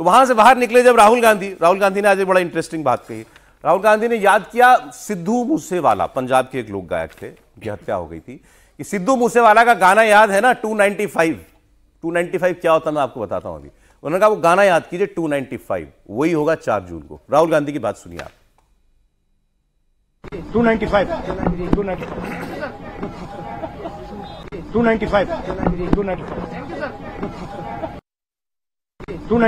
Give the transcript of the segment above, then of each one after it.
तो वहां से बाहर निकले जब राहुल गांधी राहुल गांधी ने आज बड़ा इंटरेस्टिंग बात कही राहुल गांधी ने याद किया सिद्धू मूसेवाला पंजाब के एक लोक गायक थे उनकी हत्या हो गई थी कि सिद्धू मूसेवाला का गाना याद है ना 295 295 क्या होता मैं आपको बताता हूं अभी उन्होंने कहा वो गाना याद कीजिए 295 वही होगा चार जून को राहुल गांधी की बात सुनिए आप 295 295 295 295 एक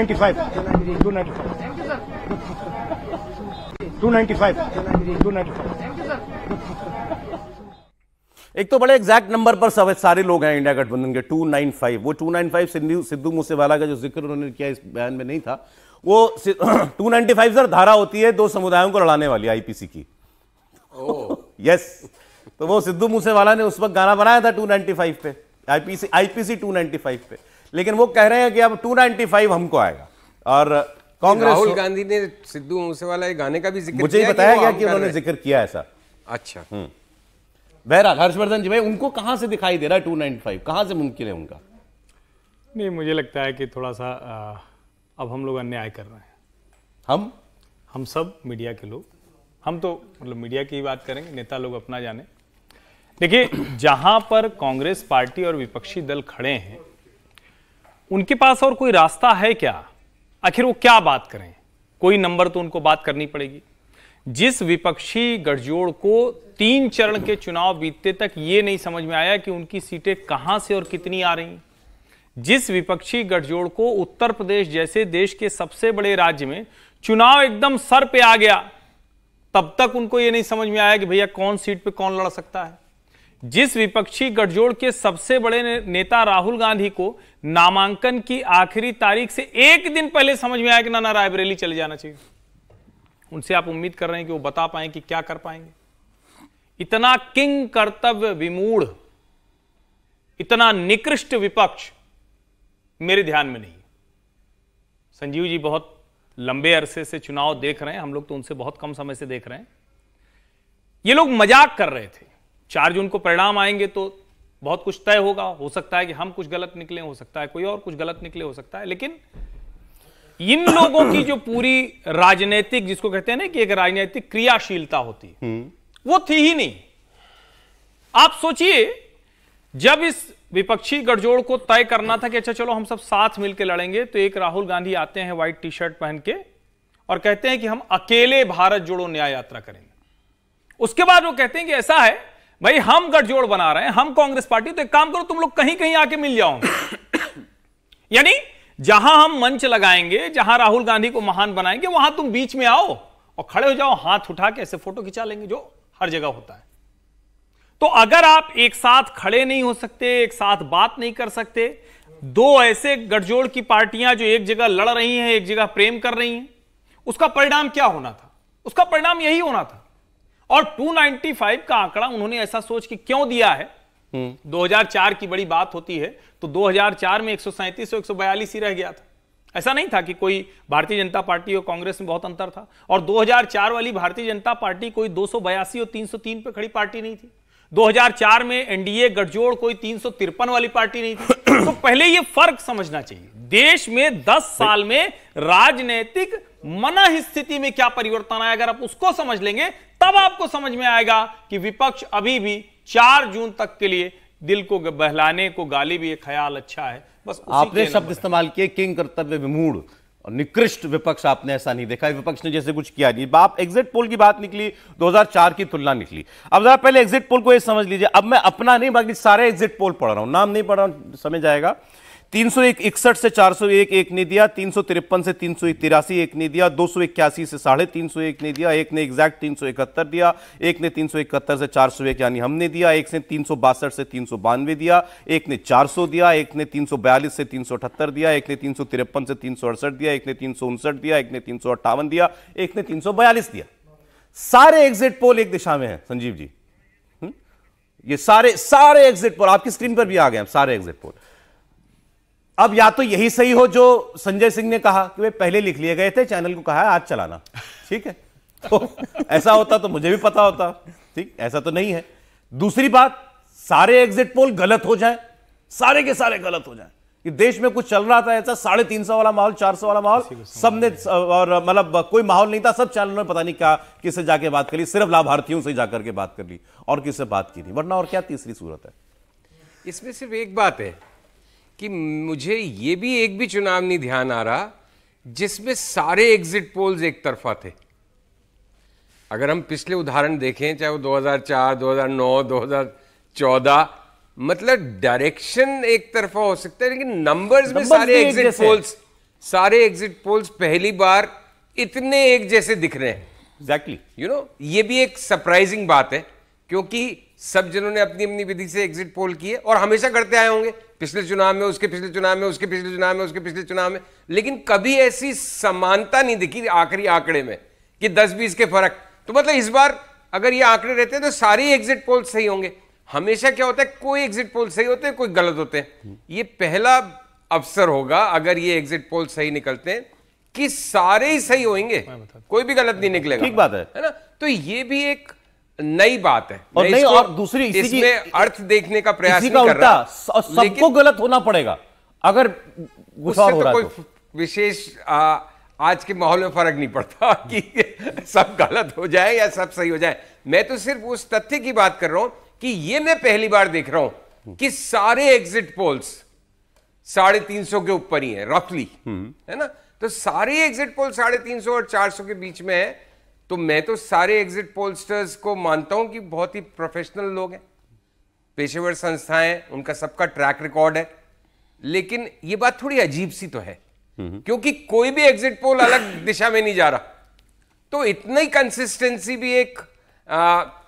तो बड़े एग्जैक्ट नंबर पर सब सारे लोग हैं इंडिया गठबंधन के टू नाइन फाइव वो two nine five Sidhu Moosewala का जो जिक्र उन्होंने किया इस बयान में नहीं था वो टू नाइनटी फाइव सर धारा होती है दो समुदायों को लड़ाने वाली आईपीसी की यस तो वो सिद्धू मूसेवाला ने उस वक्त गाना बनाया था टू नाइनटी फाइव पे IPC IPC two ninety five पे लेकिन वो कह रहे हैं कि अब 295 हमको आएगा और कांग्रेस राहुल गांधी ने सिद्धू मूसेवाला गाने का भी जिक्र मुझे बताया गया कि उन्होंने जिक्र किया ऐसा अच्छा हम्म। बहरहाल हर्षवर्धन जी भाई उनको कहां से दिखाई दे रहा है 295 कहां से मुमकिन है उनका नहीं मुझे लगता है कि थोड़ा सा अब हम लोग अन्याय कर रहे हैं हम हम सब मीडिया के लोग हम तो मतलब मीडिया की ही बात करेंगे नेता लोग अपना जाने देखिए जहां पर कांग्रेस पार्टी और विपक्षी दल खड़े हैं उनके पास और कोई रास्ता है क्या आखिर वो क्या बात करें कोई नंबर तो उनको बात करनी पड़ेगी जिस विपक्षी गठजोड़ को तीन चरण के चुनाव बीतते तक ये नहीं समझ में आया कि उनकी सीटें कहां से और कितनी आ रही जिस विपक्षी गठजोड़ को उत्तर प्रदेश जैसे देश के सबसे बड़े राज्य में चुनाव एकदम सर पे आ गया तब तक उनको यह नहीं समझ में आया कि भैया कौन सीट पे कौन लड़ सकता है जिस विपक्षी गठजोड़ के सबसे बड़े नेता राहुल गांधी को नामांकन की आखिरी तारीख से एक दिन पहले समझ में आया कि नाना रायबरेली चले जाना चाहिए उनसे आप उम्मीद कर रहे हैं कि वो बता पाए कि क्या कर पाएंगे इतना किंग कर्तव्य विमूढ़ इतना निकृष्ट विपक्ष मेरे ध्यान में नहीं संजीव जी बहुत लंबे अरसे से चुनाव देख रहे हैं हम लोग तो उनसे बहुत कम समय से देख रहे हैं ये लोग मजाक कर रहे थे चार जून को परिणाम आएंगे तो बहुत कुछ तय होगा हो सकता है कि हम कुछ गलत निकले हो सकता है कोई और कुछ गलत निकले हो सकता है लेकिन इन लोगों की जो पूरी राजनीतिक जिसको कहते हैं ना कि एक राजनीतिक क्रियाशीलता होती है हम्म। वो थी ही नहीं आप सोचिए जब इस विपक्षी गठजोड़ को तय करना था कि अच्छा चलो हम सब साथ मिलकर लड़ेंगे तो एक राहुल गांधी आते हैं व्हाइट टी शर्ट पहन के और कहते हैं कि हम अकेले भारत जोड़ो न्याय यात्रा करेंगे उसके बाद वो कहते हैं कि ऐसा है भाई हम गठजोड़ बना रहे हैं हम कांग्रेस पार्टी तो एक काम करो तुम लोग कहीं कहीं आके मिल जाओ यानी जहां हम मंच लगाएंगे जहां राहुल गांधी को महान बनाएंगे वहां तुम बीच में आओ और खड़े हो जाओ हाथ उठा के ऐसे फोटो खिंचा लेंगे जो हर जगह होता है तो अगर आप एक साथ खड़े नहीं हो सकते एक साथ बात नहीं कर सकते दो ऐसे गठजोड़ की पार्टियां जो एक जगह लड़ रही हैं एक जगह प्रेम कर रही हैं उसका परिणाम क्या होना था उसका परिणाम यही होना था और 295 का आंकड़ा उन्होंने ऐसा सोच के क्यों दिया है 2004 हम्म। की बड़ी बात होती है तो 2004 में एक सौ ही रह गया था ऐसा नहीं था कि कोई भारतीय जनता पार्टी और कांग्रेस में बहुत अंतर था और 2004 वाली भारतीय जनता पार्टी कोई दो और 303 पे खड़ी पार्टी नहीं थी 2004 में एनडीए गठजोड़ कोई तीन वाली पार्टी नहीं थी तो पहले यह फर्क समझना चाहिए देश में दस साल में राजनीतिक मना स्थिति में क्या परिवर्तन आया अगर आप उसको समझ लेंगे तब आपको समझ में आएगा कि विपक्ष अभी भी चार जून तक के लिए दिल को बहलाने को गाली भी एक ख्याल अच्छा है बस आपने शब्द इस्तेमाल किए किंग कर्तव्य विमूड और निकृष्ट विपक्ष आपने ऐसा नहीं देखा विपक्ष ने जैसे कुछ किया नहीं आप एग्जिट पोल की बात निकली 2004 की तुलना निकली अब जरा पहले एग्जिट पोल को ये समझ लीजिए अब मैं अपना नहीं बाकी सारे एग्जिट पोल पढ़ रहा हूं नाम नहीं पढ़ रहा हूं समय जाएगा तीन सौ इकसठ से चार सौ एक एक ने दिया तीन सौ तिरपन से तीन सौ तिरासी एक ने दिया दो सौ इक्यासी से साढ़े तीन सौ एक ने दिया एक ने एग्जैक्ट तीन सौ इकहत्तर दिया एक ने तीन सौ इकहत्तर से चार सौ एक यानी हमने दिया एक ने तीन सौ बासठ से तीन सौ बानवे दिया एक ने चार सौ दिया एक ने तीन सौ बयालीस से तीन सौ अठहत्तर दिया एक ने तीन सौ तिरपन से तीन सौ अड़सठ दिया एक ने तीन सौ उनसठ दिया एक ने तीन सौ अट्ठावन दिया एक ने तीन सौ बयालीस दिया सारे एग्जिट पोल एक दिशा में है संजीव जी ये सारे सारे एग्जिट पोल आपकी स्क्रीन पर भी आ गए सारे एग्जिट पोल अब या तो यही सही हो जो संजय सिंह ने कहा कि वे पहले लिख लिए गए थे चैनल को कहा आज चलाना ठीक है तो ऐसा होता तो मुझे भी पता होता ठीक ऐसा तो नहीं है दूसरी बात सारे एग्जिट पोल गलत हो जाए सारे के सारे गलत हो जाए कि देश में कुछ चल रहा था ऐसा साढ़े तीन सौ वाला माहौल चार सौ वाला माहौल सबने और मतलब कोई माहौल नहीं था सब चैनलों ने पता नहीं क्या किससे जाके बात कर ली सिर्फ लाभार्थियों से जाकर के बात कर ली और किससे बात की नहीं वरना और क्या तीसरी सूरत है इसमें सिर्फ एक बात है कि मुझे ये भी एक भी चुनाव नहीं ध्यान आ रहा जिसमें सारे एग्जिट पोल्स एक तरफा थे अगर हम पिछले उदाहरण देखें चाहे वो 2004, 2009, 2014 मतलब डायरेक्शन एक तरफा हो सकता है लेकिन नंबर्स में सारे एग्जिट पोल्स सारे एग्जिट पोल्स पहली बार इतने एक जैसे दिख रहे हैं एग्जैक्टली यू नो ये भी एक सरप्राइजिंग बात है क्योंकि सब जनों ने अपनी अपनी विधि से एग्जिट पोल किए और हमेशा करते आए होंगे पिछले चुनाव में उसके पिछले चुनाव में उसके पिछले चुनाव में उसके पिछले चुनाव में लेकिन कभी ऐसी समानता नहीं दिखी आखिरी आंकड़े में कि दस बीस के फर्क तो मतलब इस बार अगर ये आंकड़े रहते हैं तो सारी एग्जिट पोल सही होंगे हमेशा क्या होता है कोई एग्जिट पोल सही होते हैं कोई गलत होते हैं ये पहला अवसर होगा अगर ये एग्जिट पोल सही निकलते हैं कि सारे ही सही होंगे कोई भी गलत नहीं निकलेगा ठीक बात है है ना तो ये भी एक नई बात है और नहीं और दूसरी इसी इसमें अर्थ देखने का प्रयास नहीं कर रहा सबको गलत होना पड़ेगा अगर गुस्सा हो तो रहा कोई तो। विशेष आज के माहौल में फर्क नहीं पड़ता कि सब गलत हो जाए या सब सही हो जाए मैं तो सिर्फ उस तथ्य की बात कर रहा हूं कि यह मैं पहली बार देख रहा हूं कि सारे एग्जिट पोल्स साढ़े तीन सौ के ऊपर ही है रफली हम्म। है ना तो सारे एग्जिट पोल साढ़े तीन सौ और चार सौ के बीच में है तो मैं तो सारे एग्जिट पोलस्टर्स को मानता हूं कि बहुत ही प्रोफेशनल लोग हैं पेशेवर संस्थाएं उनका सबका ट्रैक रिकॉर्ड है लेकिन ये बात थोड़ी अजीब सी तो है हम्म। क्योंकि कोई भी एग्जिट पोल अलग दिशा में नहीं जा रहा तो इतना ही कंसिस्टेंसी भी एक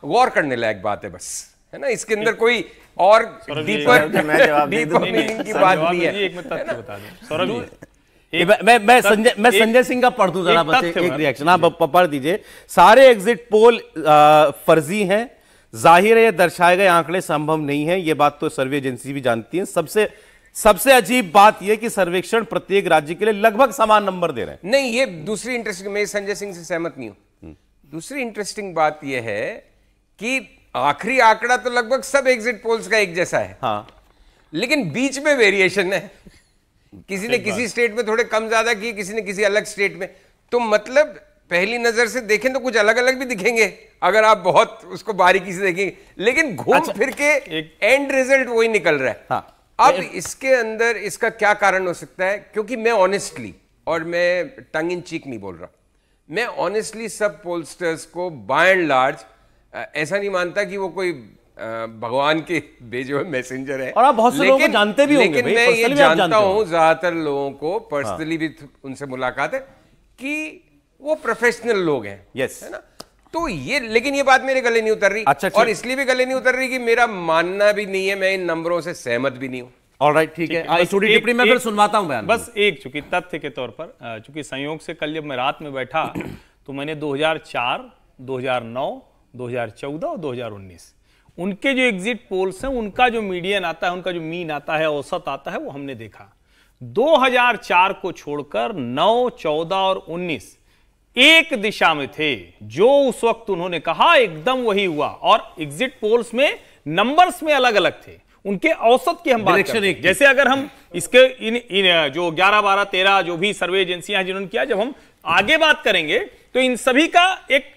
गौर करने लायक बात है बस है ना इसके अंदर कोई और डीपर दीपक की बात नहीं है मैं मैं संजय मैं संजय सिंह का पढ़ दूं जरा एक, रिएक्शन आप हाँ, पढ़ दीजिए सारे एग्जिट पोल फर्जी हैं जाहिर है दर्शाए गए आंकड़े संभव नहीं है ये बात तो सर्वे एजेंसी भी जानती है सबसे सबसे अजीब बात यह कि सर्वेक्षण प्रत्येक राज्य के लिए लगभग समान नंबर दे रहे हैं नहीं ये दूसरी इंटरेस्टिंग मैं संजय सिंह से सहमत नहीं हूं हम्म। दूसरी इंटरेस्टिंग बात यह है कि आखिरी आंकड़ा तो लगभग सब एग्जिट पोल्स का एक जैसा है हाँ लेकिन बीच में वेरिएशन है किसी ने किसी स्टेट में थोड़े कम ज्यादा किए किसी ने किसी अलग स्टेट में तो मतलब पहली नजर से देखें तो कुछ अलग अलग भी दिखेंगे अगर आप बहुत उसको बारीकी से देखेंगे लेकिन घूम अच्छा, फिर के एक... एंड रिजल्ट वही निकल रहा है हाँ, अब इसके अंदर इसका क्या कारण हो सकता है क्योंकि मैं ऑनेस्टली और मैं टंग इन चीक नहीं बोल रहा मैं ऑनेस्टली सब पोलस्टर्स को बाय एंड लार्ज ऐसा नहीं मानता कि वो कोई भगवान के भेजे हुए मैसेंजर है और आप बहुत से लोगों को जानते भी लेकिन मैं ये जानता हूँ ज्यादातर लोगों को पर्सनली हाँ। भी उनसे मुलाकात है कि वो प्रोफेशनल लोग हैं यस है ना तो ये लेकिन ये बात मेरे गले नहीं उतर रही अच्छा, अच्छा और इसलिए भी गले नहीं उतर रही कि मेरा मानना भी नहीं है मैं इन नंबरों से सहमत भी नहीं हूँ ऑलराइट ठीक है टिप्पणी फिर सुनवाता हूँ बयान बस एक चूंकि तथ्य के तौर पर चूंकि संयोग से कल जब मैं रात में बैठा तो मैंने 2004, 2009, 2014 और 2019 उनके जो एग्जिट पोल्स हैं उनका जो मीडियन आता है उनका जो मीन आता है औसत आता है वो हमने देखा 2004 को छोड़कर 9, 14 और 19 एक दिशा में थे जो उस वक्त उन्होंने कहा एकदम वही हुआ और एग्जिट पोल्स में नंबर्स में अलग अलग थे उनके औसत की हम बात करते हैं जैसे अगर हम इसके इन, इन जो 11, 12, 13 जो भी सर्वे एजेंसियां जिन्होंने किया जब हम आगे बात करेंगे तो इन सभी का एक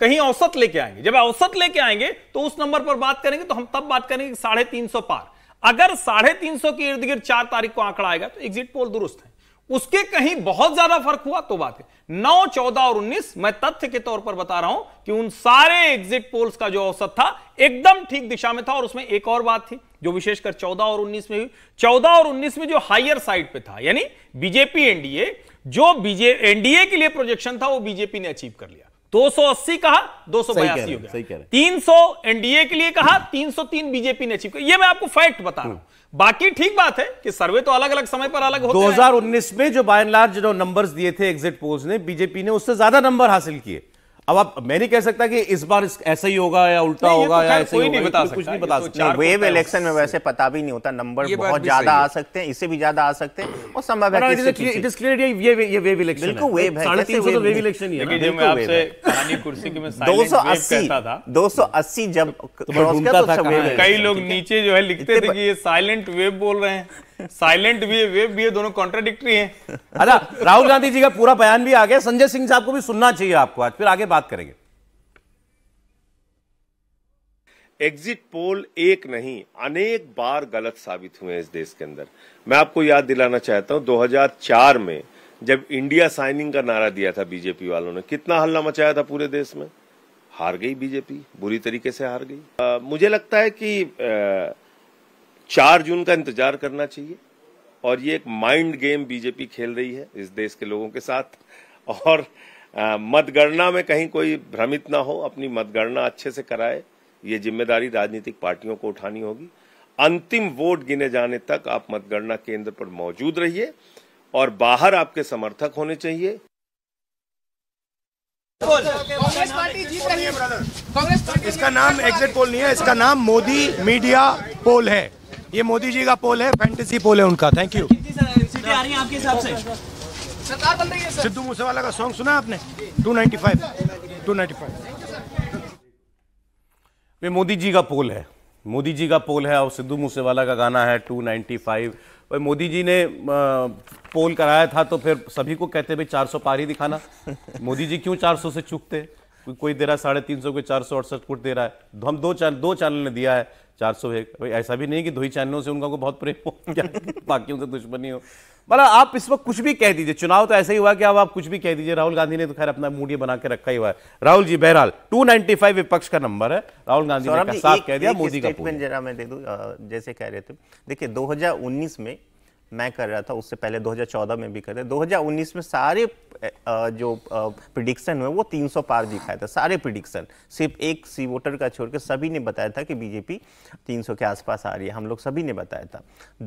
कहीं औसत लेके आएंगे जब औसत लेके आएंगे तो उस नंबर पर बात करेंगे तो हम तब बात करेंगे साढ़े तीन सौ पार अगर साढ़े तीन सौ के इर्द गिर्द चार तारीख को आंकड़ा आएगा तो एग्जिट पोल दुरुस्त है उसके कहीं बहुत ज्यादा फर्क हुआ तो बात है नौ चौदह और उन्नीस मैं तथ्य के तौर पर बता रहा हूं कि उन सारे एग्जिट पोल्स का जो औसत था एकदम ठीक दिशा में था और उसमें एक और बात थी जो विशेषकर चौदह और उन्नीस में हुई चौदह और उन्नीस में जो हायर साइड पे था यानी बीजेपी एनडीए जो बीजेपी एनडीए के लिए प्रोजेक्शन था वो बीजेपी ने अचीव कर लिया 280 कहा दो सौ बयासी हो गया तीन सौ एनडीए के लिए कहा 303 बीजेपी ने अचीव किया ये मैं आपको फैक्ट बता रहा हूं हम्म। बाकी ठीक बात है कि सर्वे तो अलग अलग समय पर अलग होते 2019 में जो बाय लार्ज जो नंबर्स दिए थे एग्जिट पोल्स ने बीजेपी ने उससे ज्यादा नंबर हासिल किए अब आप मैं नहीं कह सकता कि इस बार ऐसा ही होगा या उल्टा तो होगा या ऐसे ही बता सकता कुछ नहीं बता तो सकता वेव इलेक्शन में वैसे पता भी नहीं होता नंबर बहुत ज्यादा आ सकते हैं इससे भी ज्यादा आ सकते हैं और संभव है इट इज क्लियर ये ये वेव इलेक्शन बिल्कुल वेव है साढ़े तीन सौ तो वेव इलेक्शन ही है मैं आपसे कहानी कुर्सी दो सौ अस्सी दो सौ अस्सी जब तो कई लोग नीचे जो है लिखते थे कि ये साइलेंट वेव बोल रहे हैं साइलेंट भी है वेब भी है दोनों कॉन्ट्राडिक्टरी है अच्छा राहुल गांधी जी का पूरा बयान भी आ गया संजय सिंह साहब को भी सुनना चाहिए आपको आज फिर आगे बात करेंगे एग्जिट पोल एक नहीं अनेक बार गलत साबित हुए हैं इस देश के अंदर मैं आपको याद दिलाना चाहता हूं 2004 में जब इंडिया साइनिंग का नारा दिया था बीजेपी वालों ने कितना हल्ला मचाया था पूरे देश में हार गई बीजेपी बुरी तरीके से हार गई आ, मुझे लगता है कि आ, चार जून का इंतजार करना चाहिए और ये एक माइंड गेम बीजेपी खेल रही है इस देश के लोगों के साथ और मतगणना में कहीं कोई भ्रमित ना हो अपनी मतगणना अच्छे से कराए ये जिम्मेदारी राजनीतिक पार्टियों को उठानी होगी अंतिम वोट गिने जाने तक आप मतगणना केंद्र पर मौजूद रहिए और बाहर आपके समर्थक होने चाहिए इसका नाम एग्जिट पोल नहीं है इसका नाम मोदी मीडिया पोल है ये मोदी जी का पोल है फैंटेसी पोल है उनका थैंक यू सिद्धू मूसेवाला का सॉन्ग सुना आपने 295 295 वे मोदी जी का पोल है मोदी जी का पोल है और सिद्धू मूसेवाला का गाना है 295 भाई मोदी जी ने पोल कराया था तो फिर सभी को कहते भाई 400 पार ही दिखाना मोदी जी क्यों 400 से चूकते कोई दे रहा है साढ़े तीन सौ कोई चार सौ अड़सठ फुट दे रहा है हम दो चैनल दो चैनल ने दिया है चार सौ एक भाई ऐसा भी नहीं कि दो ही चैनलों से उनका को बहुत प्रेम हो बाकियों से दुश्मनी हो मतलब आप इस वक्त कुछ भी कह दीजिए चुनाव तो ऐसा ही हुआ कि अब आप कुछ भी कह दीजिए राहुल गांधी ने तो खैर अपना मूड बना के रखा ही हुआ है राहुल जी बहरहाल 295 विपक्ष का नंबर है राहुल गांधी ने साफ कह दिया मोदी का जरा मैं दे दूं जैसे कह रहे थे देखिए 2019 में मैं कर रहा था उससे पहले 2014 में भी कर रहे 2019 में सारे जो प्रिडिक्शन हुए वो 300 पार दिखाया था सारे प्रिडिक्शन सिर्फ एक सी वोटर का छोड़ के सभी ने बताया था कि बीजेपी 300 के आसपास आ रही है हम लोग सभी ने बताया था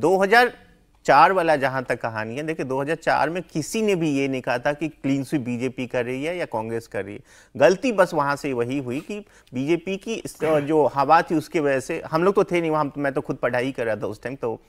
2004 वाला जहां तक कहानी है देखिए 2004 में किसी ने भी ये नहीं कहा था कि क्लीन स्वीप बीजेपी कर रही है या कांग्रेस कर रही है गलती बस वहां से वही हुई कि बीजेपी की जो हवा थी उसकी वजह से हम लोग तो थे नहीं वहां मैं तो खुद पढ़ाई कर रहा था उस टाइम तो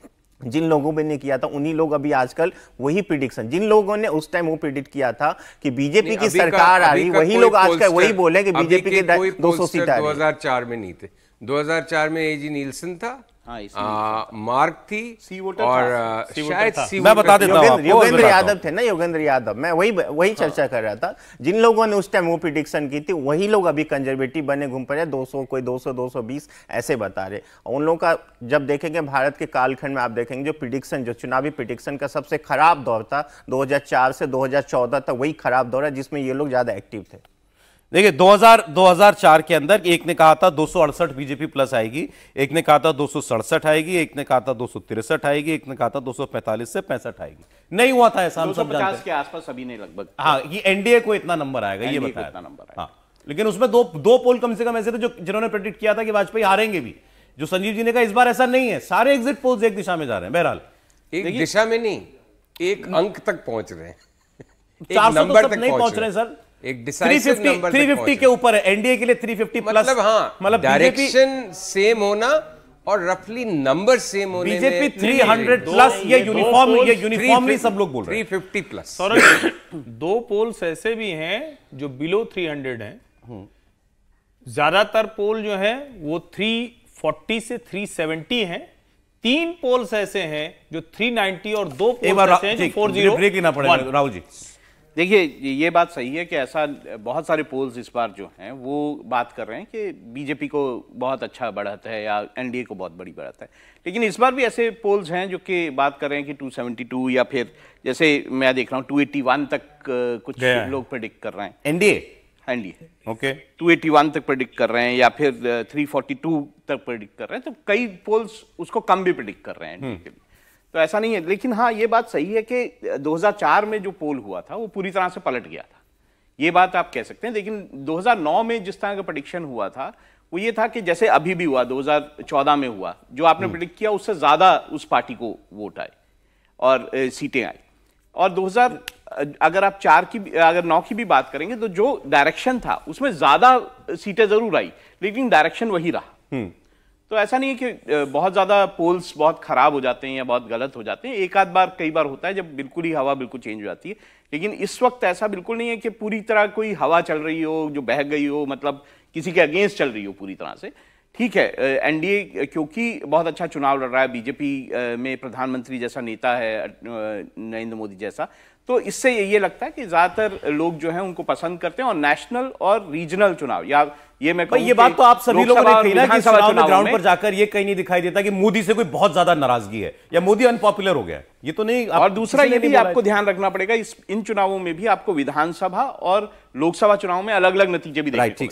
जिन लोगों ने किया था उन्हीं लोग अभी आजकल वही प्रिडिक्शन जिन लोगों ने उस टाइम वो प्रिडिक्ट किया था कि बीजेपी की सरकार आ रही वही लोग आजकल वही बोले कि बीजेपी के दो सौ सीट दो हजार चार में नहीं थे 2004 में एजी नीलसन था हाँ, मार्क थी सी और शायद सी मैं बता देता हूँ योगेंद्र यादव थे ना योगेंद्र यादव मैं वही वही हाँ। चर्चा कर रहा था जिन लोगों ने उस टाइम वो प्रिडिक्शन की थी वही लोग अभी कंजर्वेटिव बने घूम पर दो सौ कोई दो सौ दो सौ बीस ऐसे बता रहे उन लोगों का जब देखेंगे भारत के कालखंड में आप देखेंगे जो प्रिडिक्शन जो चुनावी प्रिडिक्शन का सबसे खराब दौर था दो से दो तक वही खराब दौर है जिसमें ये लोग ज़्यादा एक्टिव थे देखिए 2000 2004 के अंदर एक ने कहा था दो बीजेपी प्लस आएगी एक ने कहा था दो आएगी एक ने कहा था दो आएगी एक ने कहा था दो से पैंसठ आएगी नहीं हुआ था ऐसा सब जानते के आसपास सभी ने लगभग हाँ ये एनडीए को इतना नंबर आएगा ये बताया इतना नंबर हाँ लेकिन उसमें दो दो पोल कम से कम ऐसे थे जो जिन्होंने प्रेडिक्ट किया था कि वाजपेयी हारेंगे भी जो संजीव जी ने कहा इस बार ऐसा नहीं है सारे एग्जिट पोल्स एक दिशा में जा रहे हैं बहरहाल एक दिशा में नहीं एक अंक तक पहुंच रहे हैं चार नंबर तो तक नहीं पहुंच रहे हैं सर एक डिसाइसिव नंबर 350 के ऊपर है एनडीए के लिए 350 मतलब हाँ मतलब डायरेक्शन सेम होना और रफली नंबर सेम होने बीजेपी 300 प्लस ये यूनिफॉर्म ये यूनिफॉर्मली सब लोग बोल रहे हैं 350 प्लस सौरभ दो पोल्स ऐसे भी हैं जो बिलो 300 हैं हम्म। ज्यादातर पोल जो है वो 340 से 370 हैं तीन पोल्स ऐसे हैं जो 390 और दो पोल्स ऐसे हैं जो 401 ब्रेक ही ना पड़ेगा राहुल जी देखिए ये बात सही है कि ऐसा बहुत सारे पोल्स इस बार जो हैं वो बात कर रहे हैं कि बीजेपी को बहुत अच्छा बढ़त है या एनडीए को बहुत बड़ी बढ़त है लेकिन इस बार भी ऐसे पोल्स हैं जो कि बात कर रहे हैं कि 272 या फिर जैसे मैं देख रहा हूँ 281 तक कुछ लोग प्रेडिक्ट कर रहे हैं एनडीए एनडीए ओके टू तक प्रडिक्ट कर रहे हैं या फिर थ्री तक प्रेडिक्ट कर रहे हैं तो कई पोल्स उसको कम भी प्रडिक्ट कर रहे हैं हम्म। तो ऐसा नहीं है लेकिन हाँ ये बात सही है कि 2004 में जो पोल हुआ था वो पूरी तरह से पलट गया था ये बात आप कह सकते हैं लेकिन 2009 में जिस तरह का प्रडिक्शन हुआ था वो ये था कि जैसे अभी भी हुआ 2014 में हुआ जो आपने प्रडिक्ट हम्म। किया उससे ज़्यादा उस पार्टी को वोट आए और सीटें आई और 2000 अगर आप चार की अगर नौ की भी बात करेंगे तो जो डायरेक्शन था उसमें ज़्यादा सीटें ज़रूर आई लेकिन डायरेक्शन वही रहा हम्म। तो ऐसा नहीं है कि बहुत ज़्यादा पोल्स बहुत ख़राब हो जाते हैं या बहुत गलत हो जाते हैं एक आध बार कई बार होता है जब बिल्कुल ही हवा बिल्कुल चेंज हो जाती है लेकिन इस वक्त ऐसा बिल्कुल नहीं है कि पूरी तरह कोई हवा चल रही हो जो बह गई हो मतलब किसी के अगेंस्ट चल रही हो पूरी तरह से ठीक है एनडीए क्योंकि बहुत अच्छा चुनाव लड़ रहा है बीजेपी में प्रधानमंत्री जैसा नेता है नरेंद्र मोदी जैसा तो इससे ये लगता है कि ज्यादातर लोग जो है उनको पसंद करते हैं और नेशनल और रीजनल चुनाव या ये मैं ये बात तो आप सभी लोगों ने कही ना कि में ग्राउंड पर जाकर ये कहीं नहीं दिखाई देता कि मोदी से कोई बहुत ज्यादा नाराजगी है या मोदी अनपॉपुलर हो गया ये तो नहीं और दूसरा ये भी आपको ध्यान रखना पड़ेगा इस इन चुनावों में भी आपको विधानसभा और लोकसभा चुनाव में अलग अलग नतीजे भी देखने